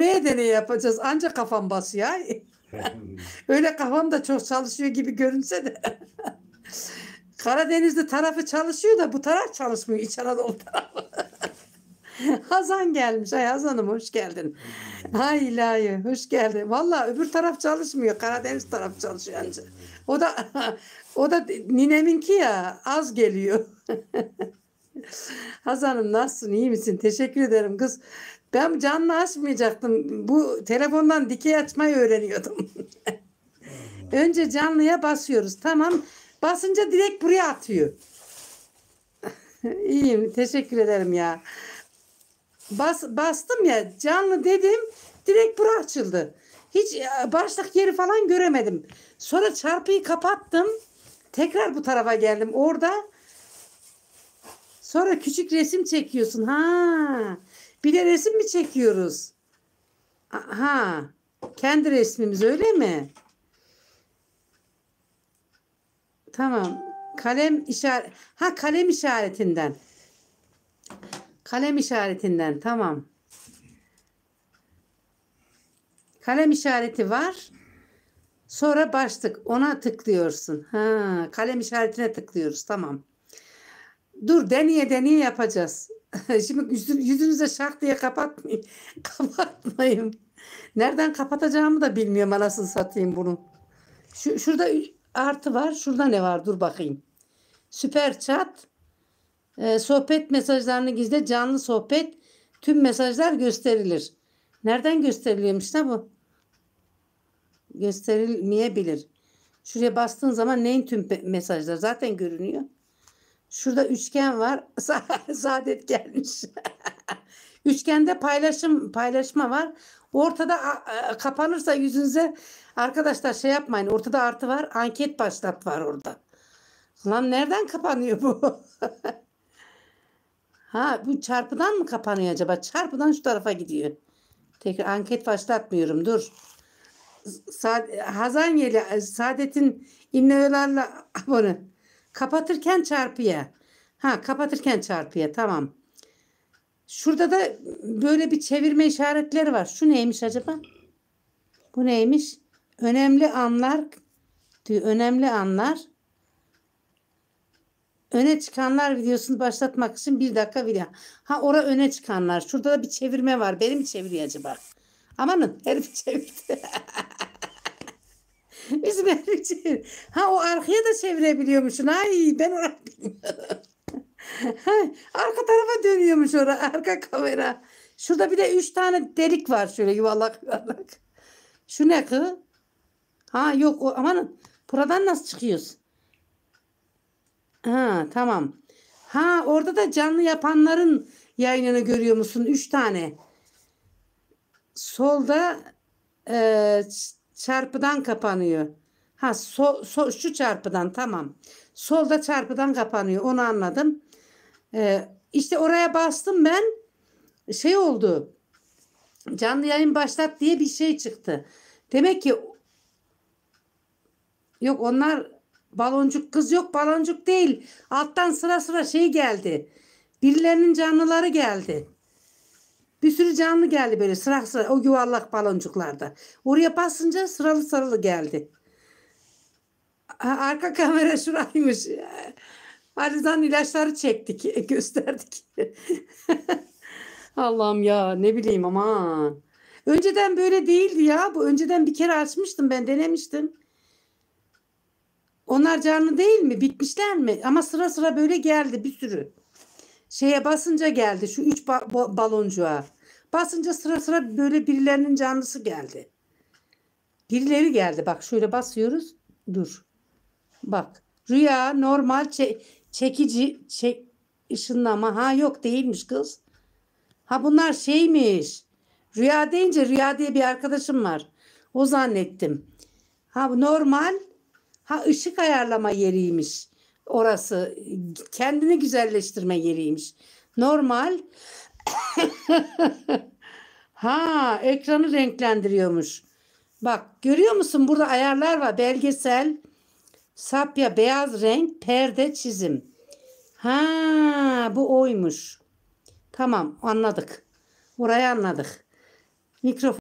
deneye deneye yapacağız. Anca kafam basıyor. Öyle kafam da çok çalışıyor gibi görünse de. Karadeniz'de tarafı çalışıyor da bu taraf çalışmıyor. İç Anadolu tarafı. Hazan gelmiş. Ay Hazan'ım hoş geldin. Ay ilahi hoş geldin. Valla öbür taraf çalışmıyor. Karadeniz taraf çalışıyor ancak O da o da nineminki ya az geliyor. Hasan'ım nasılsın iyi misin? Teşekkür ederim kız. Ben canlı açmayacaktım. Bu telefondan dikey açmayı öğreniyordum. Önce canlıya basıyoruz. Tamam. Basınca direkt buraya atıyor. İyiyim. Teşekkür ederim ya. Bas, bastım ya canlı dedim. Direkt bura açıldı. Hiç e, başlık yeri falan göremedim. Sonra çarpıyı kapattım. Tekrar bu tarafa geldim. Orada Sonra küçük resim çekiyorsun. Ha. Bir de resim mi çekiyoruz? Ha. Kendi resmimiz öyle mi? Tamam. Kalem işaret ha kalem işaretinden. Kalem işaretinden tamam. Kalem işareti var. Sonra başlık ona tıklıyorsun. Ha, kalem işaretine tıklıyoruz. Tamam. Dur deneye deneye yapacağız. Şimdi yüzün, yüzünüze şak diye kapatmayın. Kapatmayın. Nereden kapatacağımı da bilmiyorum Nasıl satayım bunu. Şu, şurada artı var. Şurada ne var? Dur bakayım. Süper chat. E, sohbet mesajlarını gizle. Canlı sohbet. Tüm mesajlar gösterilir. Nereden gösteriliyormuş da bu? Gösterilmeyebilir. Şuraya bastığın zaman neyin tüm mesajlar zaten görünüyor. Şurada üçgen var. Saadet gelmiş. Üçgende paylaşım paylaşma var. Ortada kapanırsa yüzünüze arkadaşlar şey yapmayın. Ortada artı var. Anket başlat var orada. Lan nereden kapanıyor bu? ha bu çarpıdan mı kapanıyor acaba? Çarpıdan şu tarafa gidiyor. Tekrar anket başlatmıyorum. Dur. Sa Hazanyeli Saadet'in inleyolarla abone. Kapatırken çarpıya. Ha kapatırken çarpıya tamam. Şurada da böyle bir çevirme işaretleri var. Şu neymiş acaba? Bu neymiş? Önemli anlar diyor. Önemli anlar. Öne çıkanlar videosunu başlatmak için bir dakika video. Ha ora öne çıkanlar. Şurada da bir çevirme var. Benim çeviriyor acaba? Amanın herif çevirdi. Üzmeleri çevir. Ha o arkaya da çevirebiliyormuşsun. Ay ben orayı Arka tarafa dönüyormuş orada arka kamera. Şurada bir de üç tane delik var şöyle yuvarlak yuvarlak. Şu ne kı? Ha yok o aman buradan nasıl çıkıyoruz? Ha tamam. Ha orada da canlı yapanların yayınını görüyor musun? Üç tane. Solda e, çarpıdan kapanıyor. Ha so, so, şu çarpıdan tamam. Solda çarpıdan kapanıyor. Onu anladım. Ee, işte oraya bastım ben. Şey oldu. Canlı yayın başlat diye bir şey çıktı. Demek ki yok onlar baloncuk kız yok baloncuk değil. Alttan sıra sıra şey geldi. Birilerinin canlıları geldi. Bir sürü canlı geldi böyle sıra sıra o yuvarlak baloncuklarda. Oraya basınca sıralı sıralı geldi. Arka kamera şuraymış. Arızan ilaçları çektik, gösterdik. Allah'ım ya ne bileyim ama Önceden böyle değildi ya. Bu önceden bir kere açmıştım ben denemiştim. Onlar canlı değil mi? Bitmişler mi? Ama sıra sıra böyle geldi bir sürü şeye basınca geldi şu üç ba ba baloncuğa. Basınca sıra sıra böyle birilerinin canlısı geldi. Birileri geldi bak şöyle basıyoruz dur. Bak rüya normal çe çekici çek ışınlama ha yok değilmiş kız. Ha bunlar şeymiş. Rüya deyince rüya diye bir arkadaşım var. O zannettim. Ha normal ha ışık ayarlama yeriymiş orası kendini güzelleştirme yeriymiş. Normal ha ekranı renklendiriyormuş. Bak görüyor musun burada ayarlar var. Belgesel, sapya, beyaz renk, perde, çizim. Ha bu oymuş. Tamam anladık. Burayı anladık. Mikrofon